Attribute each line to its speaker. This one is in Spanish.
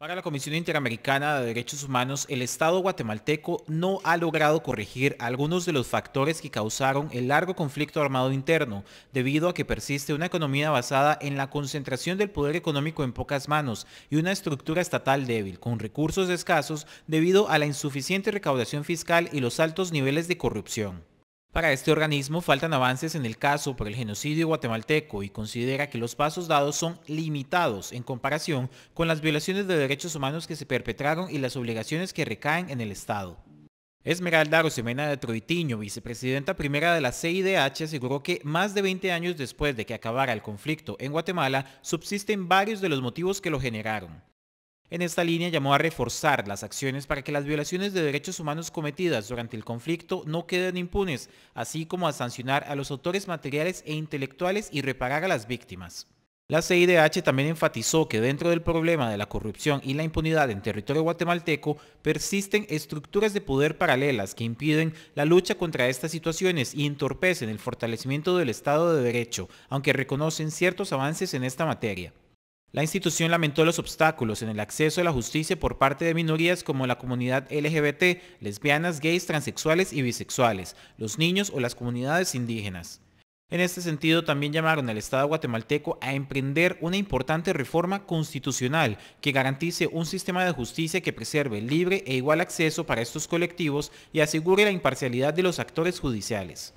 Speaker 1: Para la Comisión Interamericana de Derechos Humanos, el Estado guatemalteco no ha logrado corregir algunos de los factores que causaron el largo conflicto armado interno, debido a que persiste una economía basada en la concentración del poder económico en pocas manos y una estructura estatal débil, con recursos escasos debido a la insuficiente recaudación fiscal y los altos niveles de corrupción. Para este organismo faltan avances en el caso por el genocidio guatemalteco y considera que los pasos dados son limitados en comparación con las violaciones de derechos humanos que se perpetraron y las obligaciones que recaen en el Estado. Esmeralda Rosemena de Troitiño, vicepresidenta primera de la CIDH, aseguró que más de 20 años después de que acabara el conflicto en Guatemala, subsisten varios de los motivos que lo generaron. En esta línea llamó a reforzar las acciones para que las violaciones de derechos humanos cometidas durante el conflicto no queden impunes, así como a sancionar a los autores materiales e intelectuales y reparar a las víctimas. La CIDH también enfatizó que dentro del problema de la corrupción y la impunidad en territorio guatemalteco persisten estructuras de poder paralelas que impiden la lucha contra estas situaciones y entorpecen el fortalecimiento del Estado de Derecho, aunque reconocen ciertos avances en esta materia. La institución lamentó los obstáculos en el acceso a la justicia por parte de minorías como la comunidad LGBT, lesbianas, gays, transexuales y bisexuales, los niños o las comunidades indígenas. En este sentido, también llamaron al Estado guatemalteco a emprender una importante reforma constitucional que garantice un sistema de justicia que preserve libre e igual acceso para estos colectivos y asegure la imparcialidad de los actores judiciales.